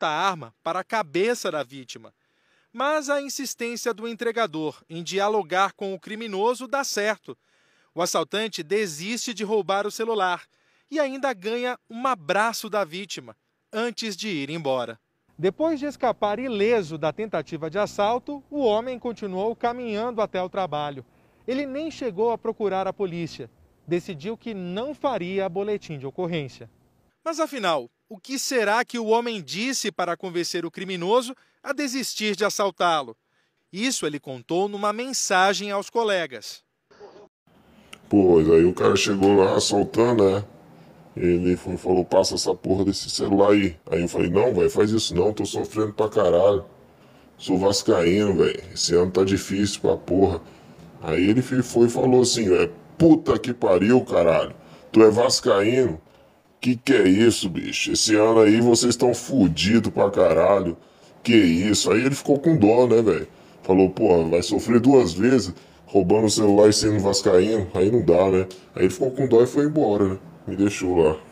a arma para a cabeça da vítima. Mas a insistência do entregador em dialogar com o criminoso dá certo. O assaltante desiste de roubar o celular e ainda ganha um abraço da vítima antes de ir embora. Depois de escapar ileso da tentativa de assalto, o homem continuou caminhando até o trabalho. Ele nem chegou a procurar a polícia. Decidiu que não faria boletim de ocorrência. Mas afinal, o que será que o homem disse para convencer o criminoso a desistir de assaltá-lo? Isso ele contou numa mensagem aos colegas. Pois, aí o cara chegou lá assaltando, né? Ele foi, falou, passa essa porra desse celular aí. Aí eu falei, não, velho, faz isso não, tô sofrendo pra caralho. Sou vascaíno, velho, esse ano tá difícil pra porra. Aí ele foi e falou assim, velho, é puta que pariu, caralho. Tu é vascaíno, que que é isso, bicho? Esse ano aí vocês estão fudido pra caralho. Que isso? Aí ele ficou com dó, né, velho? Falou, porra, vai sofrer duas vezes roubando o celular e sendo vascaíno. Aí não dá, né? Aí ele ficou com dó e foi embora, né? Me deixou lá.